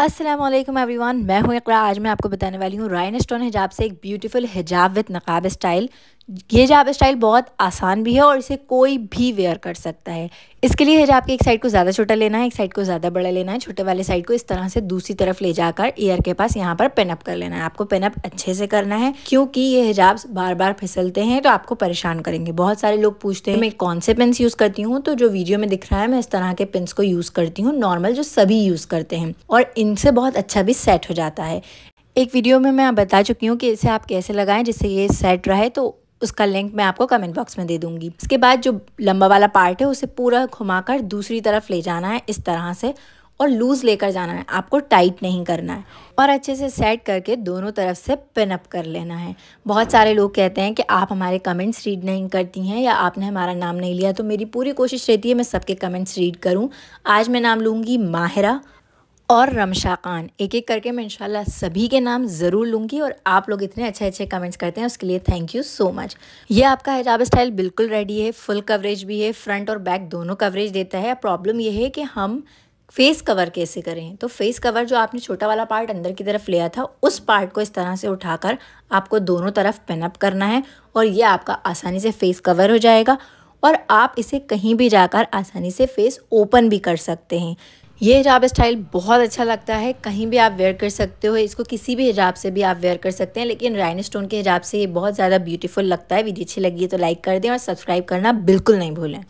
Aslam everyone मैं हूँ इकरा आज मैं आपको बताने वाली हूँ राइन स्टोन हिजाब से एक ब्यूटीफुल हिजाब विद नकाब स्टाइल ये हिजाब स्टाइल बहुत आसान भी है और इसे कोई भी वेयर कर सकता है इसके लिए हिजाब के एक साइड को ज़्यादा छोटा लेना है एक साइड को ज़्यादा बड़ा लेना है छोटे वाले साइड को इस तरह से दूसरी तरफ ले जाकर ईयर के पास यहाँ पर पेनअप कर लेना है आपको पेनअप अच्छे से करना है क्योंकि ये हिजाब बार बार फिसलते हैं तो आपको परेशान करेंगे बहुत सारे लोग पूछते हैं मैं कौन से पिन यूज़ करती हूँ तो जो वीडियो में दिख रहा है मैं इस तरह के पिन को यूज़ करती हूँ नॉर्मल जो सभी यूज़ करते हैं और इनसे बहुत अच्छा भी सेट हो जाता है एक वीडियो में मैं बता चुकी हूँ कि इसे आप कैसे लगाएं जिससे ये सेट रहे तो उसका लिंक मैं आपको कमेंट बॉक्स में दे दूंगी इसके बाद जो लंबा वाला पार्ट है उसे पूरा घुमाकर दूसरी तरफ ले जाना है इस तरह से और लूज़ लेकर जाना है आपको टाइट नहीं करना है और अच्छे से सेट करके दोनों तरफ से पिन अप कर लेना है बहुत सारे लोग कहते हैं कि आप हमारे कमेंट्स रीड नहीं करती हैं या आपने हमारा नाम नहीं लिया तो मेरी पूरी कोशिश रहती है मैं सबके कमेंट्स रीड करूं आज मैं नाम लूँगी माहिरा और रमशा खान एक एक करके मैं इंशाल्लाह सभी के नाम ज़रूर लूँगी और आप लोग इतने अच्छे अच्छे कमेंट्स करते हैं उसके लिए थैंक यू सो मच ये आपका हिजाब स्टाइल बिल्कुल रेडी है फुल कवरेज भी है फ्रंट और बैक दोनों कवरेज देता है प्रॉब्लम यह है कि हम फेस कवर कैसे करें तो फेस कवर जो आपने छोटा वाला पार्ट अंदर की तरफ लिया था उस पार्ट को इस तरह से उठाकर आपको दोनों तरफ पेनअप करना है और ये आपका आसानी से फेस कवर हो जाएगा और आप इसे कहीं भी जाकर आसानी से फेस ओपन भी कर सकते हैं ये हिजाब स्टाइल बहुत अच्छा लगता है कहीं भी आप वेयर कर सकते हो इसको किसी भी हिजाब से भी आप वेयर कर सकते हैं लेकिन राइन स्टोन के हिजाब से ये बहुत ज़्यादा ब्यूटीफुल लगता है वीडियो अच्छी लगी है तो लाइक कर दें और सब्सक्राइब करना बिल्कुल नहीं भूलें